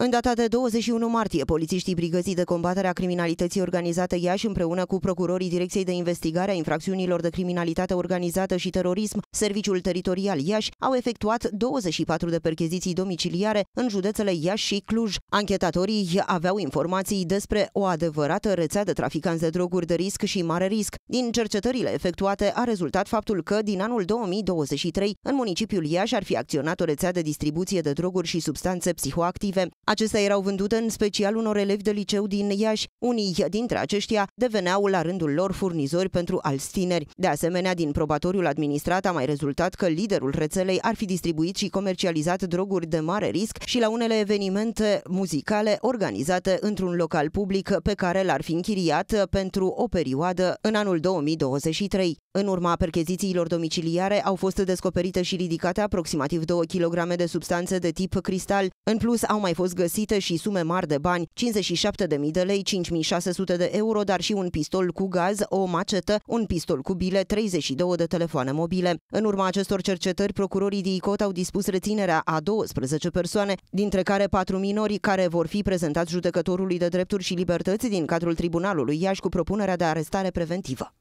În data de 21 martie, polițiștii Brigăzii de Combatere a Criminalității Organizate Iași împreună cu procurorii Direcției de Investigare a Infracțiunilor de Criminalitate Organizată și Terorism, Serviciul Teritorial Iași, au efectuat 24 de percheziții domiciliare în județele Iași și Cluj. Anchetatorii aveau informații despre o adevărată rețea de traficanți de droguri de risc și mare risc. Din cercetările efectuate a rezultat faptul că din anul 2023 în municipiul Iași ar fi acționat o rețea de distribuție de droguri și substanțe psihoactive. Acestea erau vândute în special unor elevi de liceu din Iași. Unii dintre aceștia deveneau la rândul lor furnizori pentru alți tineri. De asemenea, din probatoriul administrat a mai rezultat că liderul rețelei ar fi distribuit și comercializat droguri de mare risc și la unele evenimente muzicale organizate într-un local public pe care l-ar fi închiriat pentru o perioadă în anul 2023. În urma perchezițiilor domiciliare au fost descoperite și ridicate aproximativ 2 kg de substanțe de tip cristal. În plus, au mai fost găsite și sume mari de bani, 57.000 de lei, 5.600 de euro, dar și un pistol cu gaz, o macetă, un pistol cu bile, 32 de telefoane mobile. În urma acestor cercetări, procurorii ICOT au dispus reținerea a 12 persoane, dintre care patru minori care vor fi prezentați judecătorului de drepturi și libertăți din cadrul Tribunalului Iași cu propunerea de arestare preventivă.